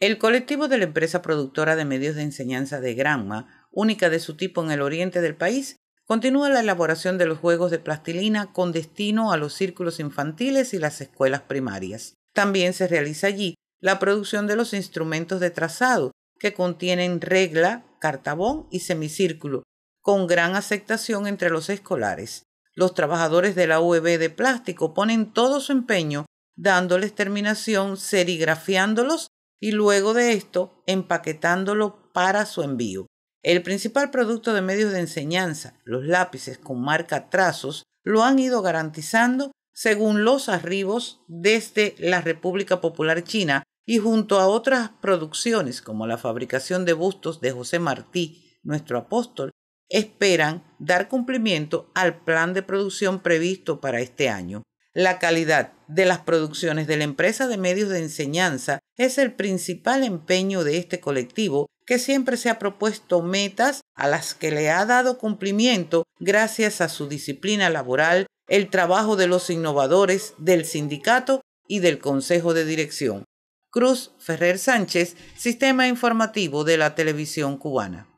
El colectivo de la empresa productora de medios de enseñanza de Granma, única de su tipo en el oriente del país, continúa la elaboración de los juegos de plastilina con destino a los círculos infantiles y las escuelas primarias. También se realiza allí la producción de los instrumentos de trazado, que contienen regla, cartabón y semicírculo, con gran aceptación entre los escolares. Los trabajadores de la UEB de plástico ponen todo su empeño dándoles terminación, serigrafiándolos y luego de esto empaquetándolo para su envío. El principal producto de medios de enseñanza, los lápices con marca trazos, lo han ido garantizando según los arribos desde la República Popular China y junto a otras producciones como la fabricación de bustos de José Martí, nuestro apóstol, esperan dar cumplimiento al plan de producción previsto para este año. La calidad de las producciones de la empresa de medios de enseñanza es el principal empeño de este colectivo que siempre se ha propuesto metas a las que le ha dado cumplimiento gracias a su disciplina laboral, el trabajo de los innovadores, del sindicato y del Consejo de Dirección. Cruz Ferrer Sánchez, Sistema Informativo de la Televisión Cubana.